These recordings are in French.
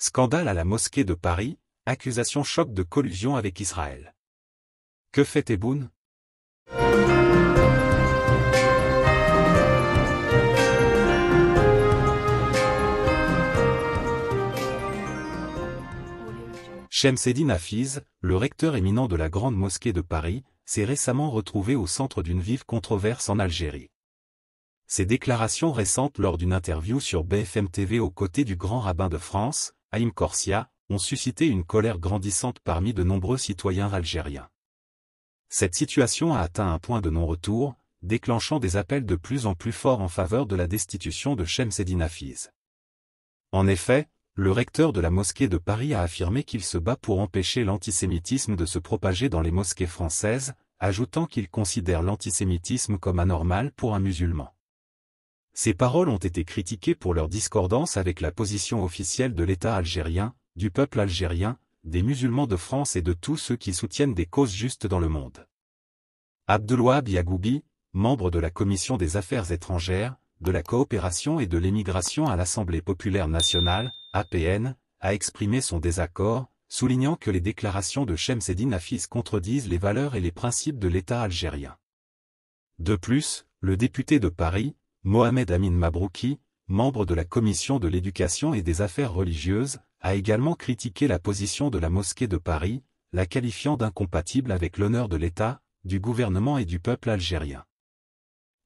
Scandale à la mosquée de Paris, accusation choc de collusion avec Israël. Que fait Eboun Shemseddin Hafiz, le recteur éminent de la Grande Mosquée de Paris, s'est récemment retrouvé au centre d'une vive controverse en Algérie. Ses déclarations récentes lors d'une interview sur BFM TV aux côtés du grand rabbin de France, Haïm Corsia, ont suscité une colère grandissante parmi de nombreux citoyens algériens. Cette situation a atteint un point de non-retour, déclenchant des appels de plus en plus forts en faveur de la destitution de Chemseddin Afiz. En effet, le recteur de la mosquée de Paris a affirmé qu'il se bat pour empêcher l'antisémitisme de se propager dans les mosquées françaises, ajoutant qu'il considère l'antisémitisme comme anormal pour un musulman. Ces paroles ont été critiquées pour leur discordance avec la position officielle de l'État algérien, du peuple algérien, des musulmans de France et de tous ceux qui soutiennent des causes justes dans le monde. Abdelouab Yagoubi, membre de la Commission des Affaires étrangères, de la coopération et de l'émigration à l'Assemblée populaire nationale, APN, a exprimé son désaccord, soulignant que les déclarations de Chemseddin Afis contredisent les valeurs et les principes de l'État algérien. De plus, le député de Paris, Mohamed Amin Mabrouki, membre de la Commission de l'éducation et des affaires religieuses, a également critiqué la position de la mosquée de Paris, la qualifiant d'incompatible avec l'honneur de l'État, du gouvernement et du peuple algérien.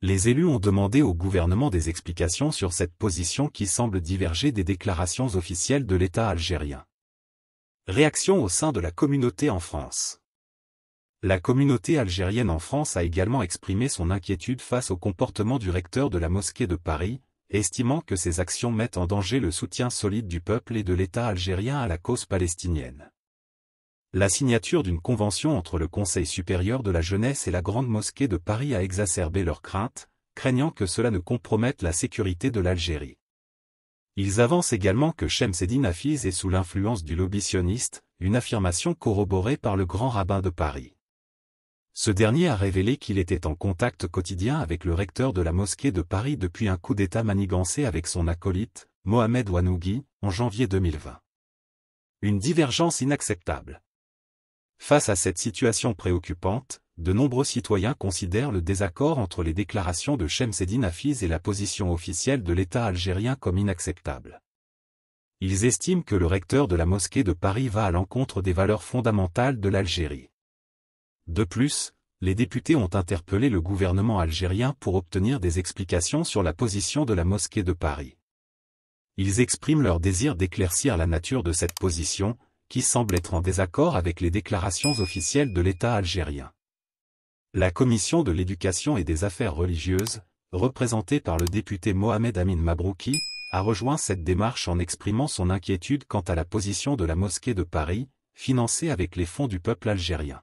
Les élus ont demandé au gouvernement des explications sur cette position qui semble diverger des déclarations officielles de l'État algérien. Réaction au sein de la communauté en France. La communauté algérienne en France a également exprimé son inquiétude face au comportement du recteur de la mosquée de Paris, estimant que ses actions mettent en danger le soutien solide du peuple et de l'État algérien à la cause palestinienne. La signature d'une convention entre le Conseil supérieur de la jeunesse et la Grande Mosquée de Paris a exacerbé leurs craintes, craignant que cela ne compromette la sécurité de l'Algérie. Ils avancent également que Shemseddin Hafiz est sous l'influence du lobby sioniste, une affirmation corroborée par le grand rabbin de Paris. Ce dernier a révélé qu'il était en contact quotidien avec le recteur de la mosquée de Paris depuis un coup d'État manigancé avec son acolyte, Mohamed Wanougi, en janvier 2020. Une divergence inacceptable. Face à cette situation préoccupante, de nombreux citoyens considèrent le désaccord entre les déclarations de Chemseddin Afiz et la position officielle de l'État algérien comme inacceptable. Ils estiment que le recteur de la mosquée de Paris va à l'encontre des valeurs fondamentales de l'Algérie. De plus, les députés ont interpellé le gouvernement algérien pour obtenir des explications sur la position de la mosquée de Paris. Ils expriment leur désir d'éclaircir la nature de cette position, qui semble être en désaccord avec les déclarations officielles de l'État algérien. La commission de l'éducation et des affaires religieuses, représentée par le député Mohamed Amin Mabrouki, a rejoint cette démarche en exprimant son inquiétude quant à la position de la mosquée de Paris, financée avec les fonds du peuple algérien.